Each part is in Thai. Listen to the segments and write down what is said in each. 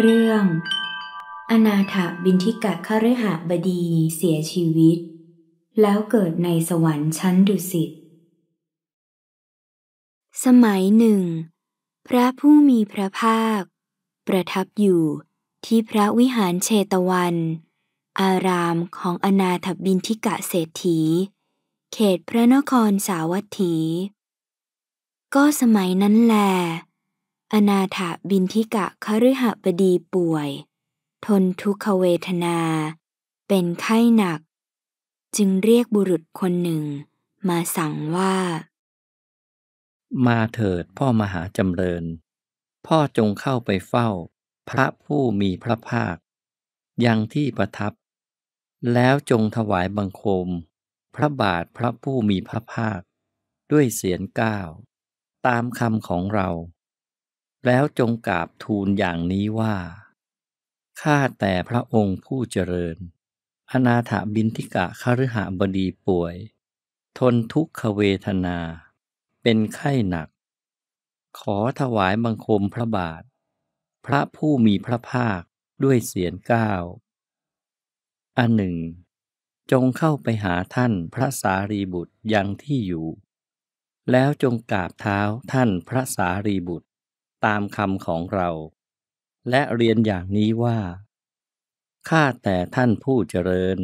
เรื่อง อนาถบินทิกะคฤหบดีเสียชีวิต แล้วเกิดในสวรรค์ชั้นดุสิต สมัยหนึ่ง พระผู้มีพระภาค ประทับอยู่ที่พระวิหารเชตวัน อารามของอนาถบินทิกะเศรษฐี เขตพระนครสาวัตถี ก็สมัยนั้นแหละอนาถาบินทิกะคฤหบดีป่วย ทนทุกขเวทนา เป็นไข้หนัก จึงเรียกบุรุษคนหนึ่ง มาสั่งว่า มาเถิดพ่อมหาจำเริญ พ่อจงเข้าไปเฝ้า พระผู้มีพระภาคยังที่ประทับ แล้วจงถวายบังคม พระบาทพระผู้มีพระภาค ด้วยเสียงก้าว ตามคำของเราแล้วจงกราบทูลอย่างนี้ว่า ข้าแต่พระองค์ผู้เจริญ อนาถบินทิกะคฤหบดีป่วย ทนทุกขเวทนา เป็นไข้หนัก ขอถวายบังคมพระบาท พระผู้มีพระภาคด้วยเสียงก้าว อันหนึ่ง จงเข้าไปหาท่านพระสารีบุตรยังที่อยู่ แล้วจงกราบเท้าท่านพระสารีบุตรตามคำของเรา และเรียนอย่างนี้ว่าข้าแต่ท่านผู้เจริญ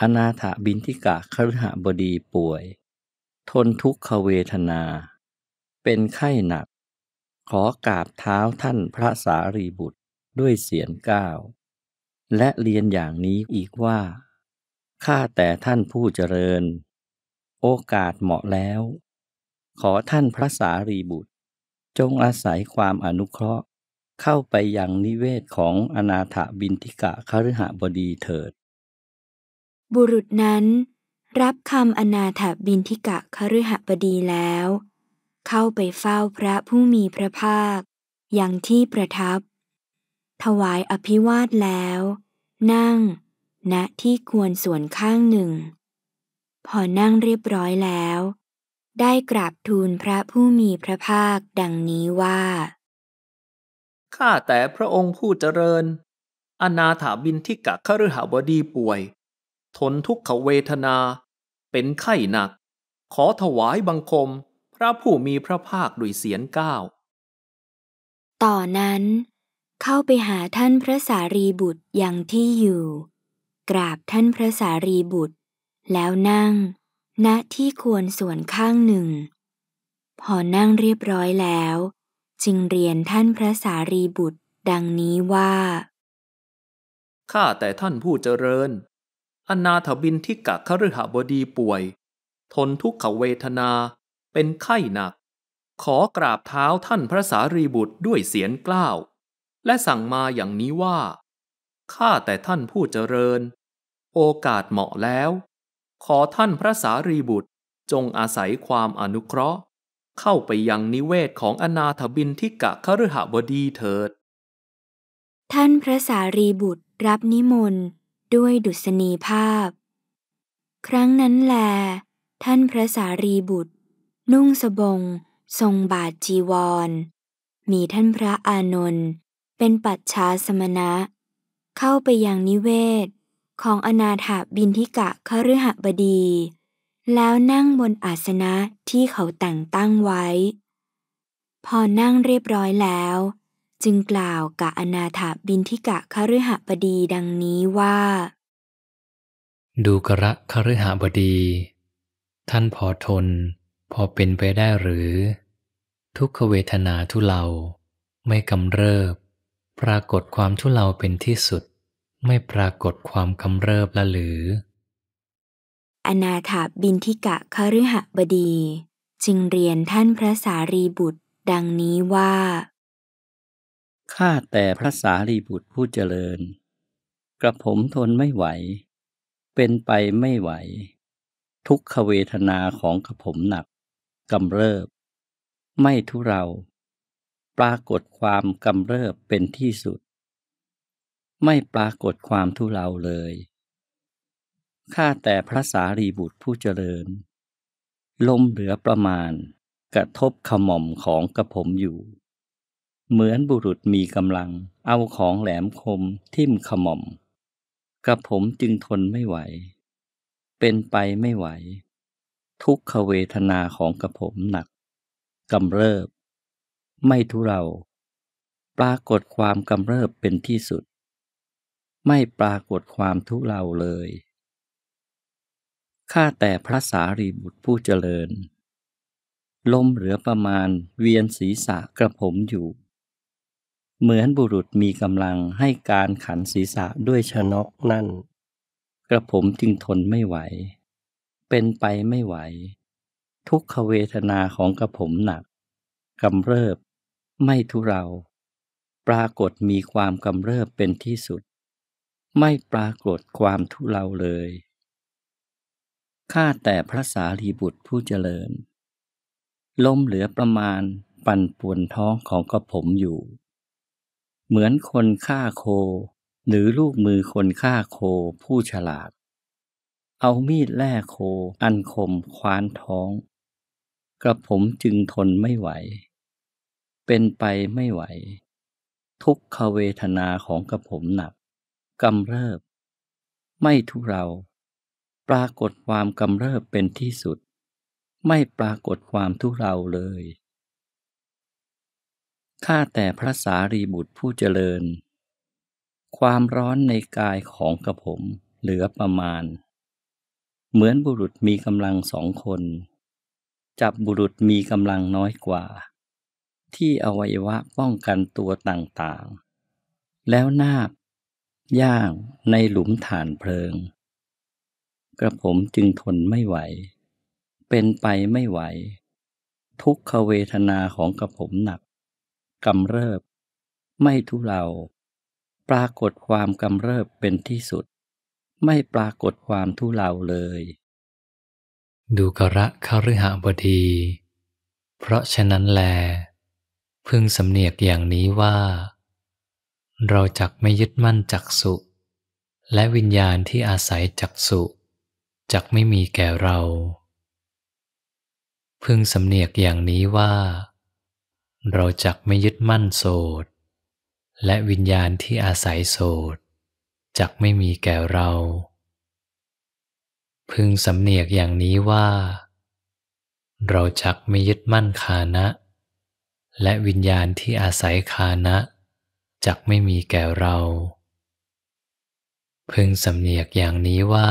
อนาถบินทิกะคฤหบดีป่วย ทนทุกขเวทนา เป็นไข้หนัก ขอกราบเท้าท่านพระสารีบุตรด้วยเสียงก้าว และเรียนอย่างนี้อีกว่าข้าแต่ท่านผู้เจริญ โอกาสเหมาะแล้ว ขอท่านพระสารีบุตรจงอาศัยความอนุเคราะห์เข้าไปยังนิเวศของอนาถบินทิกะคฤหบดีเถิด บุรุษนั้น รับคำอนาถบินทิกะคฤหบดีแล้ว เข้าไปเฝ้าพระผู้มีพระภาค อย่างที่ประทับ ถวายอภิวาทแล้ว นั่ง ณที่ควรส่วนข้างหนึ่ง พอนั่งเรียบร้อยแล้วได้กราบทูลพระผู้มีพระภาคดังนี้ว่า ข้าแต่พระองค์ผู้เจริญ อนาถาบินทิกะคฤหบดีป่วย ทนทุกขเวทนา เป็นไข้หนัก ขอถวายบังคมพระผู้มีพระภาคด้วยเสียงก้าว ต่อนั้น เข้าไปหาท่านพระสารีบุตรอย่างที่อยู่ กราบท่านพระสารีบุตร แล้วนั่งณที่ควรส่วนข้างหนึ่งพอนั่งเรียบร้อยแล้วจึงเรียนท่านพระสารีบุตรดังนี้ว่าข้าแต่ท่านผู้เจริญ อนาถบินที่กะคฤหบดีป่วย ทนทุกขเวทนาเป็นไข้หนัก ขอกราบเท้าท่านพระสารีบุตรด้วยเสียงกล้าว และสั่งมาอย่างนี้ว่าข้าแต่ท่านผู้เจริญ โอกาสเหมาะแล้วขอท่านพระสารีบุตรจงอาศัยความอนุเคราะห์ เข้าไปยังนิเวศของอนาถบินทิกะคฤหบดีเถิด ท่านพระสารีบุตรรับนิมนต์ด้วยดุษณีภาพ ครั้งนั้นแล ท่านพระสารีบุตร นุ่งสบงทรงบาทจีวร มีท่านพระอานนท์เป็นปัจชาสมณะเข้าไปยังนิเวศของอนาถาบินทิกะคฤหบดี แล้วนั่งบนอาสนะที่เขาแต่งตั้งไว้ พอนั่งเรียบร้อยแล้ว จึงกล่าวกับอนาถาบินทิกะคฤหบดีดังนี้ว่า ดูกระคฤหบดี ท่านพอทนพอเป็นไปได้หรือ ทุกขเวทนาทุเลาไม่กำเริบ ปรากฏความทุเลาเป็นที่สุดไม่ปรากฏความกำเริบละหรือ อนาถาบินทิกะคฤหบดี จึงเรียนท่านพระสารีบุตรดังนี้ว่า ข้าแต่พระสารีบุตรผู้เจริญ กระผมทนไม่ไหว เป็นไปไม่ไหว ทุกขเวทนาของกระผมหนักกำเริบ ไม่ทุเรา ปรากฏความกำเริบเป็นที่สุดไม่ปรากฏความทุเลาเลย ข้าแต่พระสารีบุตรผู้เจริญ ลมเหลือประมาณกระทบขม่อมของกระผมอยู่ เหมือนบุรุษมีกำลังเอาของแหลมคมทิ่มขม่อม กระผมจึงทนไม่ไหว เป็นไปไม่ไหว ทุกขเวทนาของกระผมหนัก กำเริบ ไม่ทุเรา ปรากฏความกำเริบเป็นที่สุดไม่ปรากฏความทุเลาเลย ข้าแต่พระสารีบุตรผู้เจริญลมเหลือประมาณเวียนศีรษะกระผมอยู่ เหมือนบุรุษมีกำลังให้การขันศีรษะด้วยชนกนั่น กระผมจึงทนไม่ไหว เป็นไปไม่ไหว ทุกขเวทนาของกระผมหนักกำเริบ ไม่ทุเรา ปรากฏมีความกำเริบเป็นที่สุดไม่ปรากฏความทุเลาเลยข้าแต่พระสารีบุตรผู้เจริญลมเหลือประมาณปั่นป่วนท้องของกระผมอยู่ เหมือนคนฆ่าโค หรือลูกมือคนฆ่าโคผู้ฉลาด เอามีดแล่โค อันคมคว้านท้อง กระผมจึงทนไม่ไหว เป็นไปไม่ไหว ทุกขเวทนาของกระผมหนักกำเริบ ไม่ทุเราปรากฏความกำเริบเป็นที่สุด ไม่ปรากฏความทุเราเลย ข้าแต่พระสารีบุตรผู้เจริญ ความร้อนในกายของกระผมเหลือประมาณ เหมือนบุรุษมีกำลังสองคน จับบุรุษมีกำลังน้อยกว่า ที่อวัยวะป้องกันตัวต่างๆ แล้วนาบยากในหลุมฐานเพลิง กระผมจึงทนไม่ไหว เป็นไปไม่ไหว ทุกขเวทนาของกระผมหนัก กำเริบ ไม่ทุเลาปรากฏความกำเริบเป็นที่สุด ไม่ปรากฏความทุเลาเลย ดูกระคาฤหบดี เพราะฉะนั้นแล พึงสำเนียกอย่างนี้ว่าเราจักไม่ยึดมั่นจักสุและวิญญาณที่อาศัยจักสุจักไม่มีแก่เรา พึงสำเนียกอย่างนี้ว่า เราจักไม่ยึดมั่นโสดและวิญญาณที่อาศัยโสดจักไม่มีแก่เรา พึงสำเนียกอย่างนี้ว่า เราจักไม่ยึดมั่นคานะ และวิญญาณที่อาศัยคานะจักไม่มีแก่เรา พึงสำเนียกอย่างนี้ว่า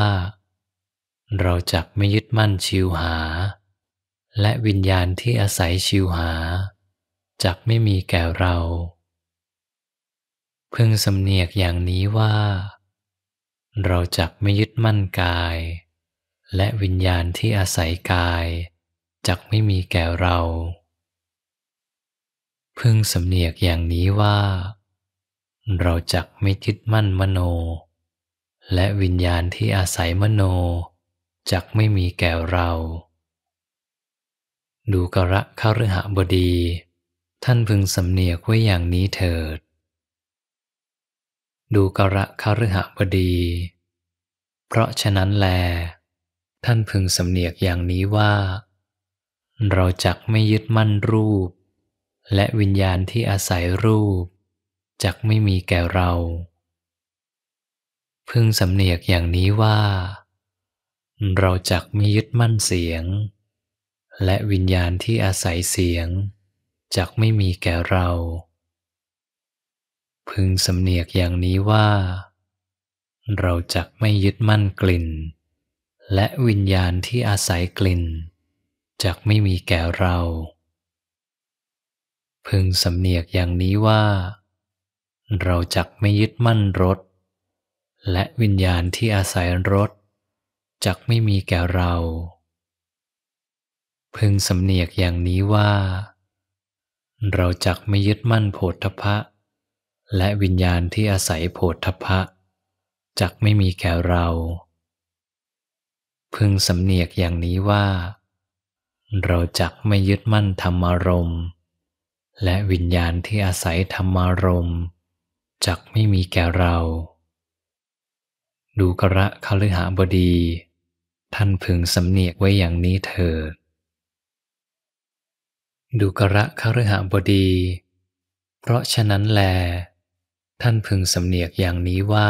เราจักไม่ยึดมั่นชิวหา และวิญญาณที่อาศัยชิวหา จักไม่มีแก่เรา พึงสำเนียกอย่างนี้ว่า เราจักไม่ยึดมั่นกาย และวิญญาณที่อาศัยกาย จักไม่มีแก่เรา พึงสำเนียกอย่างนี้ว่าเราจักไม่ยึดมั่นมโน และวิญญาณที่อาศัยมโน จักไม่มีแก่เรา ดูกระข้าฤหบดี ท่านพึงสำเนียกไว้อย่างนี้เถิด ดูกระข้าฤหบดี เพราะฉะนั้นแล ท่านพึงสำเนียกอย่างนี้ว่า เราจักไม่ยึดมั่นรูป และวิญญาณที่อาศัยรูปจักไม่มีแก่เรา พึงสำเนียกอย่างนี้ว่า เราจักไม่ยึดมั่นเสียง และวิญญาณที่อาศัยเสียงจักไม่มีแก่เรา พึงสำเนียกอย่างนี้ว่า เราจักไม่ยึดมั่นกลิ่น และวิญญาณที่อาศัยกลิ่น จักไม่มีแก่เรา พึงสำเนียกอย่างนี้ว่าเราจักไม่ยึดมั่นรถ และวิญญาณที่อาศัยรถจักไม่มีแก่เรา พึงสำเนียกอย่างนี้ว่า เราจักไม่ยึดมั่นโพธพะ และวิญญาณที่อาศัยโพธพะจักไม่มีแก่เรา พึงสำเนียกอย่างนี้ว่า เราจักไม่ยึดมั่นธรรมารมณ์ และวิญญาณที่อาศัยธรรมารมณ์จักไม่มีแก่เรา ดูกระคอหาบดี ท่านพึงสำเนียกไว้อย่างนี้เถิดดูกระคอหาบดี เพราะฉะนั้นแล ท่านพึงสำเนียกอย่างนี้ว่า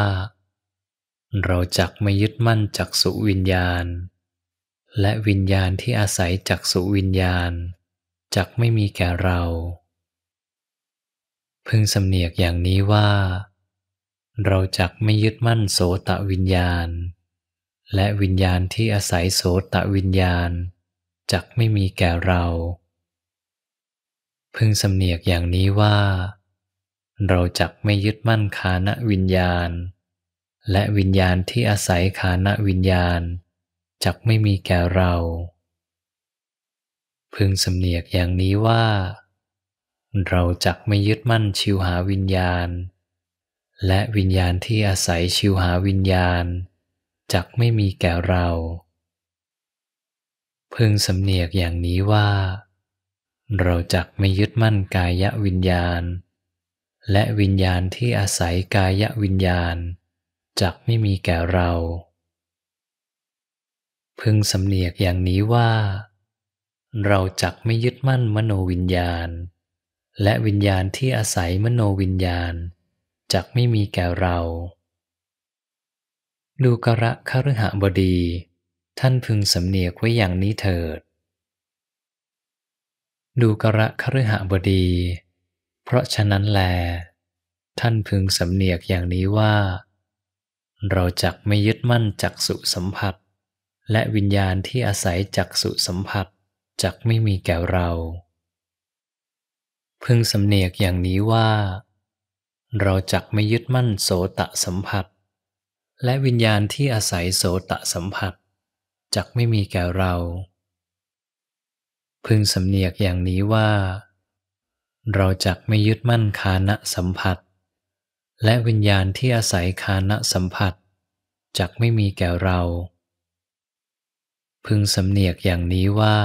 เราจักไม่ยึดมั่นจักสุวิญญาณ และวิญญาณที่อาศัยจักสุวิญญาณจักไม่มีแก่เราพึงสำเนียกอย่างนี้ว่า เราจักไม่ยึดมั่นโสตะวิญญาณ และวิญญาณที่อาศัยโสตะวิญญาณ จักไม่มีแก่เรา พึงสำเนียกอย่างนี้ว่า เราจักไม่ยึดมั่นคานะวิญญาณ และวิญญาณที่อาศัยคานะวิญญาณ จักไม่มีแก่เรา พึงสำเนียกอย่างนี้ว่าเราจักไม่ยึดมั่นชิวหาวิญญาณ และวิญญาณที่อาศัยชิวหาวิญญาณ จักไม่มีแก่เรา พึงสำเนียกอย่างนี้ว่า เราจักไม่ยึดมั่นกายะวิญญาณ และวิญญาณที่อาศัยกายะวิญญาณ จักไม่มีแก่เรา พึงสำเนียกอย่างนี้ว่า เราจักไม่ยึดมั่นมโนวิญญาณและวิญญาณที่อาศัยมโนวิญญาณจากไม่มีแก่เรา ดูกระคฤหบดี ท่านพึงสำเนียกไว้อย่างนี้เถิด ดูกระคฤหบดี เพราะฉะนั้นแล ท่านพึงสำเนียกอย่างนี้ว่า เราจักไม่ยึดมั่นจักสุสัมผัส และวิญญาณที่อาศัยจักสุสัมผัสจักไม่มีแก่เราพึงสำเนียกอย่างนี้ว่า เราจักไม่ยึดมั่นโสตะสัมผัส และวิญญาณที่อาศัยโสตะสัมผัสจักไม่มีแก่เรา พึงสำเนียกอย่างนี้ว่า เราจักไม่ยึดมั่นคานะสัมผัส และวิญญาณที่อาศัยคานะสัมผัสจักไม่มีแก่เรา พึงสำเนียกอย่างนี้ว่า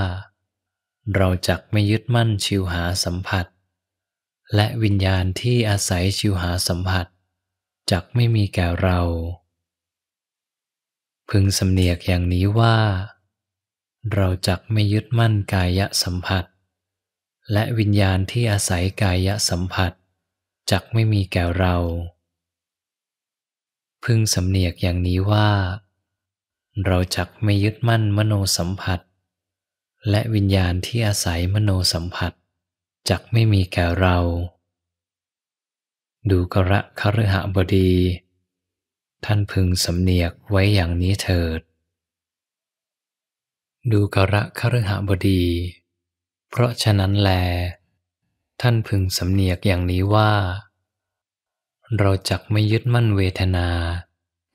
เราจักไม่ยึดมั่นชิวหาสัมผัสและวิญญาณที่อาศัยชิวหาสัมผัสจักไม่มีแก่เรา พึงสำเนียกอย่างนี้ว่า เราจักไม่ยึดมั่นกายะสัมผัส และวิญญาณที่อาศัยกายะสัมผัส จักไม่มีแก่เรา พึงสำเนียกอย่างนี้ว่า เราจักไม่ยึดมั่นมโนสัมผัส และวิญญาณที่อาศัยมโนสัมผัสจักไม่มีแก่เรา ดูกระคฤหบดี ท่านพึงสำเนียกไว้อย่างนี้เถิด ดูกระคฤหบดี เพราะฉะนั้นแล ท่านพึงสำเนียกอย่างนี้ว่า เราจักไม่ยึดมั่นเวทนา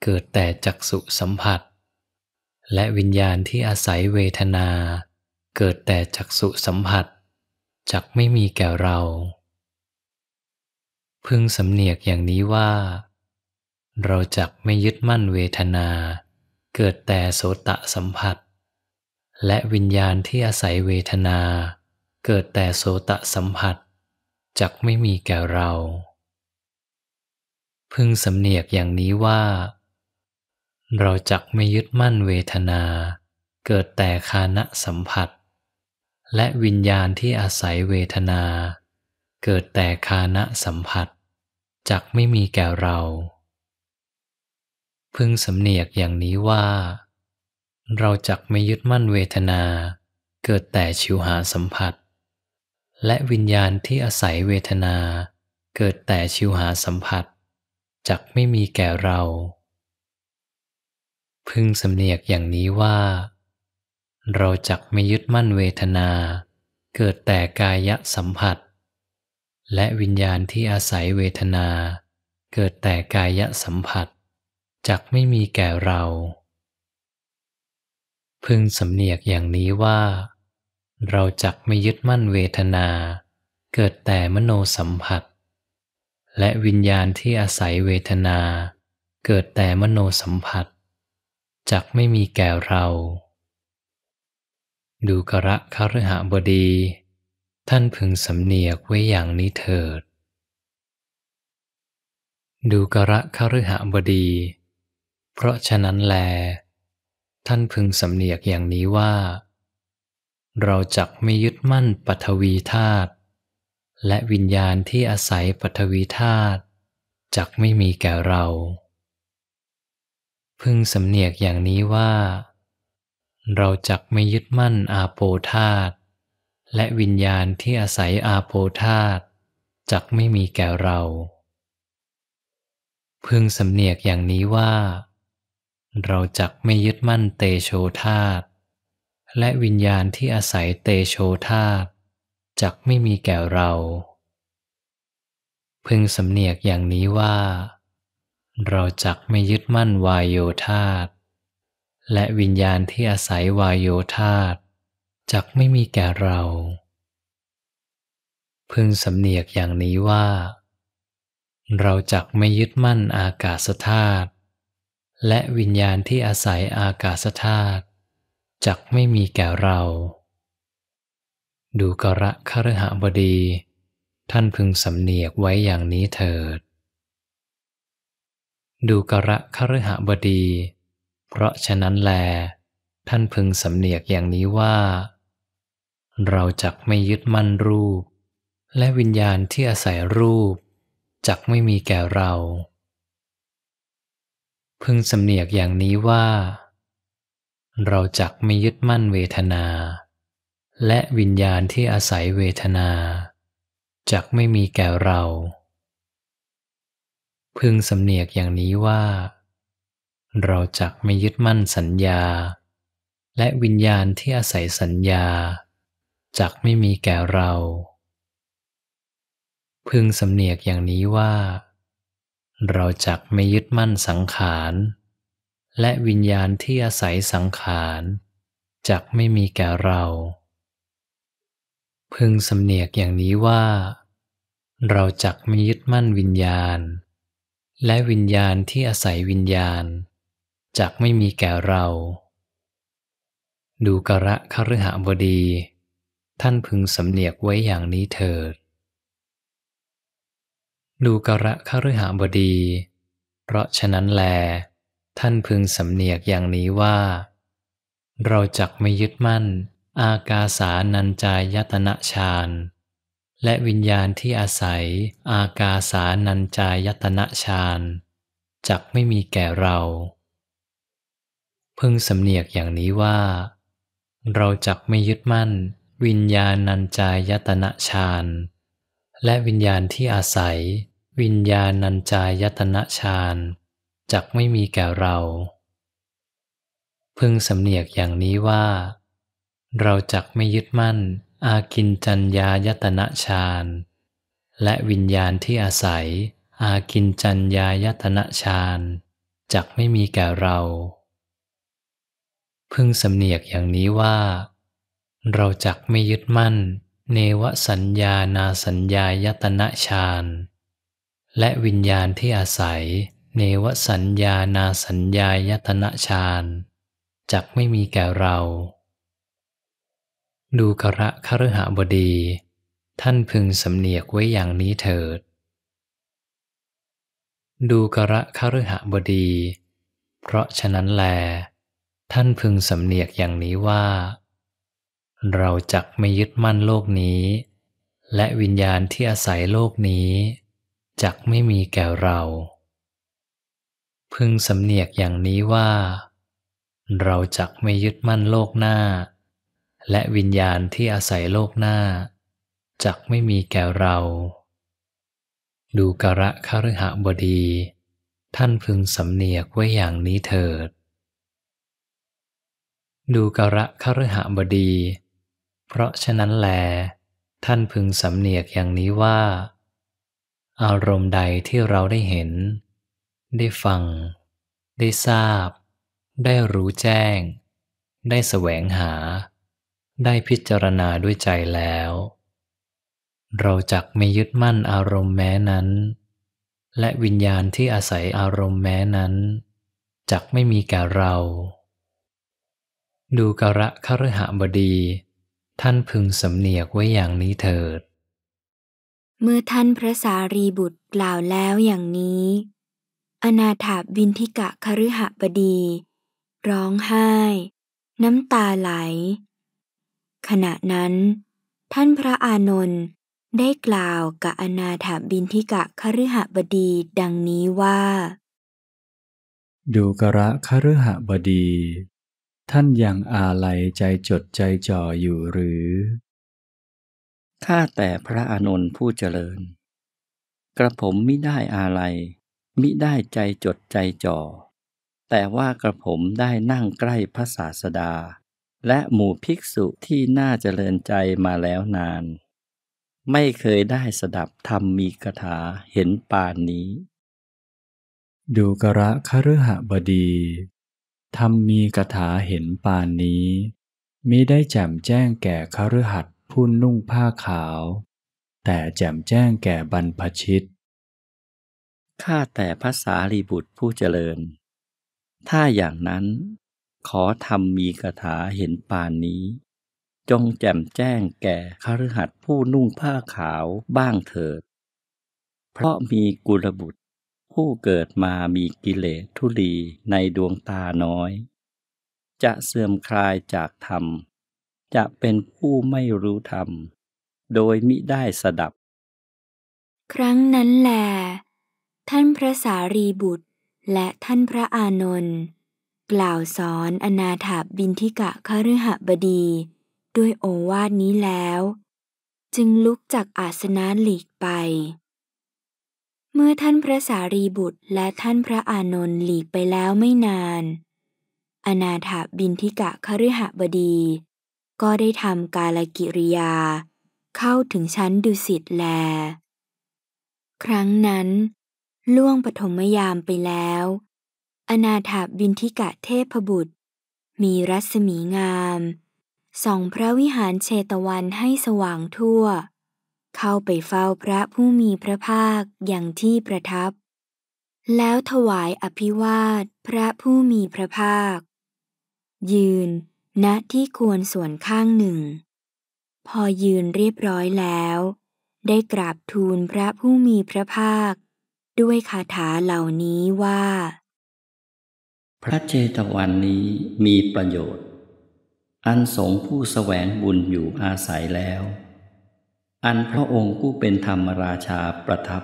เกิดแต่จักสุสัมผัส และวิญญาณที่อาศัยเวทนา เกิดแต่จักสุสัมผัสจักไม่มีแก่เรา พึงสำเนียกอย่างนี้ว่า เราจักไม่ยึดมั่นเวทนา เกิดแต่โสตะสัมผัส และวิญญาณที่อาศัยเวทนา เกิดแต่โสตะสัมผัส จักไม่มีแก่เรา พึงสำเนียกอย่างนี้ว่า เราจักไม่ยึดมั่นเวทนา เกิดแต่คานะสัมผัสและวิญญาณที่อาศัยเวทนา เกิดแต่คานะสัมผัสจักไม่มีแก่เรา พึงสำเนียกอย่างนี้ว่า เราจักไม่ยึดมั่นเวทนา เกิดแต่ชิวหาสัมผัส และวิญญาณที่อาศัยเวทนา เกิดแต่ชิวหาสัมผัสจักไม่มีแก่เรา พึงสำเนียกอย่างนี้ว่าเราจักไม่ยึดมั่นเวทนา เกิดแต่กายะสัมผัส และวิญญาณที่อาศัยเวทนา เกิดแต่กายะสัมผัสจักไม่มีแก่เรา พึงสำเนียกอย่างนี้ว่า เราจักไม่ยึดมั่นเวทนา เกิดแต่มโนสัมผัส และวิญญาณที่อาศัยเวทนา เกิดแต่มโนสัมผัสจักไม่มีแก่เราดูกระคฤหบดี ท่านพึงสำเนียกไว้อย่างนี้เถิด ดูกระคฤหบดี เพราะฉะนั้นแล ท่านพึงสำเนียกอย่างนี้ว่า เราจักไม่ยึดมั่นปฐวีธาตุและวิญญาณที่อาศัยปฐวีธาตุจักไม่มีแก่เรา พึงสำเนียกอย่างนี้ว่าเราจักไม่ยึดมั่นอาโปธาตและวิญญาณที่อาศัยอาโปธาตจักไม่มีแก่เรา พึงสำเนียกอย่างนี้ว่า เราจักไม่ยึดมั่นเตโชธาตและวิญญาณที่อาศัยเตโชธาตจักไม่มีแก่เรา พึงสำเนียกอย่างนี้ว่า เราจักไม่ยึดมั่นวายโยธาตและวิญญาณที่อาศัยวายโยธาตจักไม่มีแก่เรา พึงสำเนียกอย่างนี้ว่า เราจักไม่ยึดมั่นอากาศธาตุและวิญญาณที่อาศัยอากาศธาตุจักไม่มีแก่เรา ดูกระครหบดี ท่านพึงสำเนียกไว้อย่างนี้เถิด ดูกระครหบดีเพราะฉะนั้นแล ท่านพึงสำเนียกอย่างนี้ว่า เราจักไม่ยึดมั่นรูปและวิญญาณที่อาศัยรูปจักไม่มีแก่เรา พึงสำเนียกอย่างนี้ว่า เราจักไม่ยึดมั่นเวทนา และวิญญาณที่อาศัยเวทนา จักไม่มีแก่เรา พึงสำเนียกอย่างนี้ว่าเราจักไม่ยึดมั่นสัญญา และวิญญาณที่อาศัยสัญญา จักไม่มีแก่เรา พึงสำเนียกอย่างนี้ว่า เราจักไม่ยึดมั่นสังขาร และวิญญาณที่อาศัยสังขาร จักไม่มีแก่เรา พึงสำเนียกอย่างนี้ว่า เราจักไม่ยึดมั่นวิญญาณและวิญญาณที่อาศัยวิญญาณจักไม่มีแก่เรา ดูกระคฤหบดี ท่านพึงสำเนียกไว้อย่างนี้เถิด ดูกระคฤหบดี เพราะฉะนั้นแล ท่านพึงสำเนียกอย่างนี้ว่า เราจักไม่ยึดมั่น อากาสานัญจายตนะฌานและวิญญาณที่อาศัยอากาสานัญจายตนะฌานจักไม่มีแก่เราพึงสำเนียกอย่างนี้ว่า เราจักไม่ยึดมั่น วิญญาณนันจายตนะฌาน และวิญญาณที่อาศัย วิญญาณนันจายตนะฌานจักไม่มีแก่เรา พึงสำเนียกอย่างนี้ว่า เราจักไม่ยึดมั่น อากินจัญญายตนะฌาน และวิญญาณที่อาศัย อากินจัญญายตนะฌานจักไม่มีแก่เราพึงสำเนียกอย่างนี้ว่า เราจักไม่ยึดมั่น เนวสัญญานาสัญญายตนะฌานและวิญญาณที่อาศัย เนวสัญญานาสัญญายตนะฌานจักไม่มีแก่เรา ดูกระคฤหบดี ท่านพึงสำเนียกไว้อย่างนี้เถิด ดูกระคฤหบดี เพราะฉะนั้นแลท่านพึงสำเนียกอย่างนี้ว่า เราจักไม่ยึดมั่นโลกนี้ และวิญญาณที่อาศัยโลกนี้ จักไม่มีแก่เรา พึงสำเนียกอย่างนี้ว่า เราจักไม่ยึดมั่นโลกหน้า และวิญญาณที่อาศัยโลกหน้า จักไม่มีแก่เรา ดูกระคฤหบดี ท่านพึงสำเนียกไว้อย่างนี้เถิดดูกระคฤหบดี เพราะฉะนั้นแลท่านพึงสำเนียกอย่างนี้ว่า อารมณ์ใดที่เราได้เห็น ได้ฟัง ได้ทราบ ได้รู้แจ้ง ได้แสวงหา ได้พิจารณาด้วยใจแล้ว เราจักไม่ยึดมั่นอารมณ์แม้นั้น และวิญญาณที่อาศัยอารมณ์แม้นั้น จักไม่มีแก่เราดูกระคฤหบดี ท่านพึงสำเนียกไว้อย่างนี้เถิด เมื่อท่านพระสารีบุตรกล่าวแล้วอย่างนี้ อนาถาบินทิกะคฤหบดี ร้องไห้ น้ำตาไหล ขณะนั้น ท่านพระอานนท์ได้กล่าวกับอนาถาบินทิกะคฤหบดีดังนี้ว่า ดูกระคฤหบดีท่านยังอาลัยใจจดใจจ่ออยู่หรือ ข้าแต่พระอานนท์ผู้เจริญ กระผมมิได้อาลัยมิได้ใจจดใจจ่อ แต่ว่ากระผมได้นั่งใกล้พระศาสดา และหมู่ภิกษุที่น่าเจริญใจมาแล้วนาน ไม่เคยได้สดับธรรมมีคถาเห็นปานนี้ ดูกระคฤหบดีธรรมมีกถาเห็นปานนี้มิได้แจ่มแจ้งแก่คฤหัสถ์ผู้นุ่งผ้าขาว แต่แจ่มแจ้งแก่บรรพชิตข้าแต่ภาษาลีบุตรผู้เจริญ ถ้าอย่างนั้น ขอธรรมมีกถาเห็นปานนี้ จงแจ่มแจ้งแก่คฤหัสถ์ผู้นุ่งผ้าขาวบ้างเถิดเพราะมีกุลบุตรผู้เกิดมามีกิเลสทุลีในดวงตาน้อย จะเสื่อมคลายจากธรรม จะเป็นผู้ไม่รู้ธรรม โดยมิได้สดับ ครั้งนั้นแหลท่านพระสารีบุตรและท่านพระอานนท์กล่าวสอนอนาถาบินทิกะคฤหบดี ด้วยโอวาทนี้แล้ว จึงลุกจากอาสนะหลีกไปเมื่อท่านพระสารีบุตรและท่านพระอานนท์หลีกไปแล้วไม่นาน อนาถบินทิกะคฤหบดี ก็ได้ทำกาลกิริยา เข้าถึงชั้นดุสิตแล ครั้งนั้น ล่วงปฐมยามไปแล้ว อนาถบินทิกะเทพบุตร มีรัศมีงามส่องพระวิหารเชตวันให้สว่างทั่วเข้าไปเฝ้าพระผู้มีพระภาคอย่างที่ประทับ แล้วถวายอภิวาทพระผู้มีพระภาค ยืนณที่ควรส่วนข้างหนึ่ง พอยืนเรียบร้อยแล้ว ได้กราบทูลพระผู้มีพระภาค ด้วยคาถาเหล่านี้ว่า พระเจตวันนี้มีประโยชน์ อันสงผู้สแสวงบุญอยู่อาศัยแล้วอันพระองค์ผู้เป็นธรรมราชาประทับ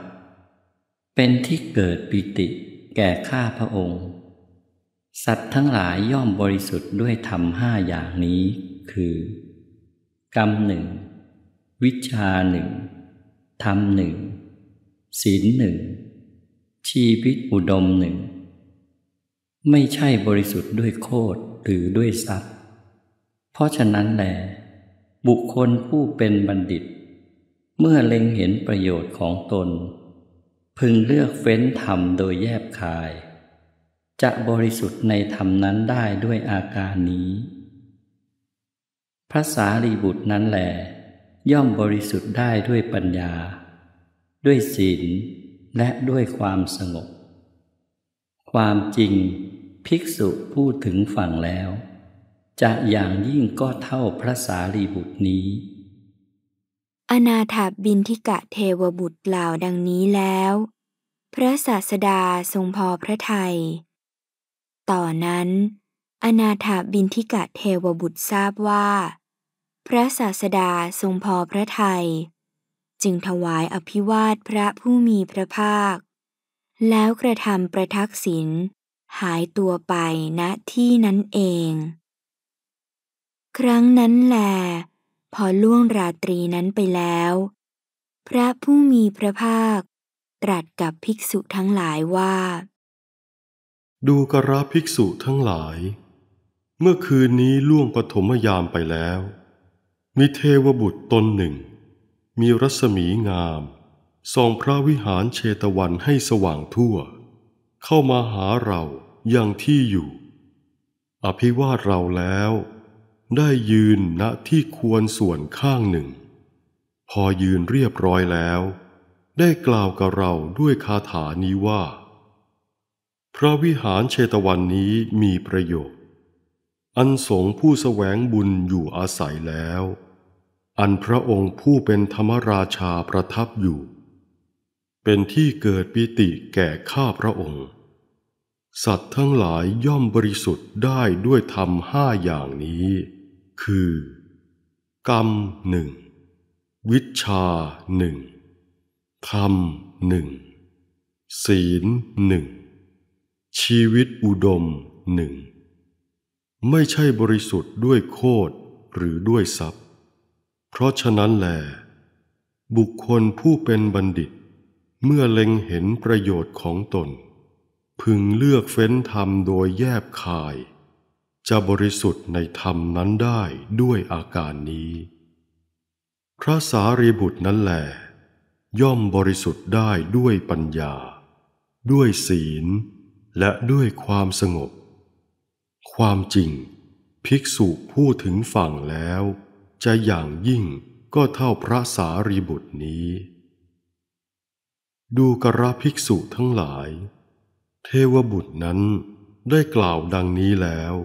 เป็นที่เกิดปิติแก่ข้าพระองค์ สัตว์ทั้งหลายย่อมบริสุทธิ์ด้วยธรรมห้าอย่างนี้ คือ กรรมหนึ่ง วิชาหนึ่ง ธรรมหนึ่งศีลหนึ่ง ชีวิตอุดมหนึ่ง ไม่ใช่บริสุทธิ์ด้วยโคตรหรือด้วยทรัพย์เพราะฉะนั้นแหลบุคคลผู้เป็นบัณฑิตเมื่อเล็งเห็นประโยชน์ของตน พึงเลือกเฟ้นธรรมโดยแยบคาย จะบริสุทธิ์ในธรรมนั้นได้ด้วยอาการนี้ พระสารีบุตรนั้นแหลย่อมบริสุทธิ์ได้ด้วยปัญญา ด้วยศีลและด้วยความสงบ ความจริงภิกษุพูดถึงฝั่งแล้ว จะอย่างยิ่งก็เท่าพระสารีบุตรนี้อนาถาบินทิกะเทวบุตรกล่าวดังนี้แล้ว พระศาสดาทรงพอพระทยัยต่อนนั้น อนาถาบินทิกะเทวบุตรทราบว่า พระศาสดาทรงพอพระทยัยจึงถวายอภิวาทพระผู้มีพระภาค แล้วกระทำประทักษิณหายตัวไปณที่นั้นเอง ครั้งนั้นแหละพอล่วงราตรีนั้นไปแล้ว พระผู้มีพระภาค ตรัสกับภิกษุทั้งหลายว่า ดูกระภิกษุทั้งหลาย เมื่อคืนนี้ล่วงปฐมยามไปแล้วมีเทวบุตรตนหนึ่ง มีรัศมีงามส่องพระวิหารเชตวันให้สว่างทั่ว เข้ามาหาเราอย่างที่อยู่ อภิวาทเราแล้วได้ยืนณที่ควรส่วนข้างหนึ่ง พอยืนเรียบร้อยแล้ว ได้กล่าวกับเราด้วยคาถานี้ว่า พระวิหารเชตวันนี้มีประโยชน์อันสงผู้สแสวงบุญอยู่อาศัยแล้ว อันพระองค์ผู้เป็นธรรมราชาประทับอยู่ เป็นที่เกิดปิติแก่ข้าพระองค์ สัตว์ทั้งหลายย่อมบริสุทธิ์ได้ด้วยธรรมห้าอย่างนี้คือ กรรมหนึ่ง วิชาหนึ่ง ธรรมหนึ่งศีลหนึ่ง ชีวิตอุดมหนึ่ง ไม่ใช่บริสุทธิ์ด้วยโคดหรือด้วยทรัพย์เพราะฉะนั้นแหลบุคคลผู้เป็นบัณฑิต เมื่อเล็งเห็นประโยชน์ของตน พึงเลือกเฟ้นธรรมโดยแยบคายจะบริสุทธิ์ในธรรมนั้นได้ด้วยอาการนี้ พระสารีบุตรนั้นแหลย่อมบริสุทธิ์ได้ด้วยปัญญา ด้วยศีล และด้วยความสงบ ความจริง ภิกษุผู้ถึงฝั่งแล้ว จะอย่างยิ่งก็เท่าพระสารีบุตรนี้ ดูกระภิกษุทั้งหลาย เทวบุตรนั้นได้กล่าวดังนี้แล้ว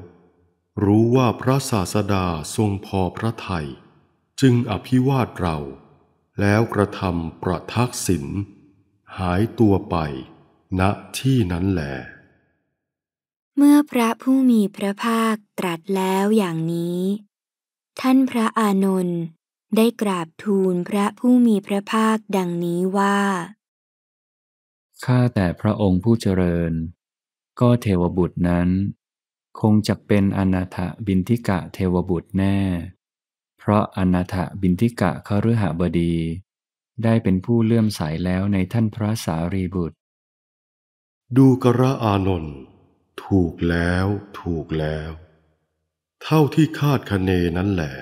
รู้ว่าพระศาสดาทรงพอพระทยัยจึงอภิวาทเรา แล้วกระทำประทักษิณหายตัวไปณนะที่นั้นแหลเมื่อพระผู้มีพระภาคตรัสแล้วอย่างนี้ ท่านพระอานนท์ได้กราบทูลพระผู้มีพระภาคดังนี้ว่า ข้าแต่พระองค์ผู้เจริญ ก็เทวบุตรนั้นคงจะเป็นอนาถบินทิกะเทวบุตรแน่ เพราะอนาถบินทิกะขฤหบดี ได้เป็นผู้เลื่อมใสแล้วในท่านพระสารีบุตร ดูกระอานนท์ถูกแล้ว ถูกแล้ว เท่าที่คาดคะเนนั้นแหละ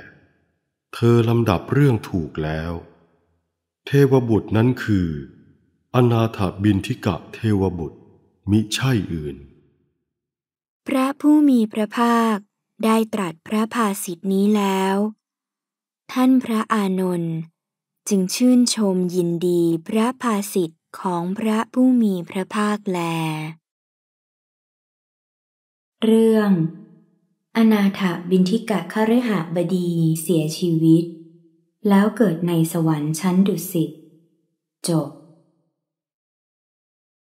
เธอลำดับเรื่องถูกแล้ว เทวบุตรนั้นคือ อนาถบินทิกะเทวบุตรมิใช่อื่นพระผู้มีพระภาคได้ตรัสพระภาสิทธินี้แล้ว ท่านพระอานนท์จึงชื่นชมยินดีพระภาสิทธิของพระผู้มีพระภาคแล เรื่อง อนาถบินทิกะคฤหบดีเสียชีวิต แล้วเกิดในสวรรค์ชั้นดุสิต จบ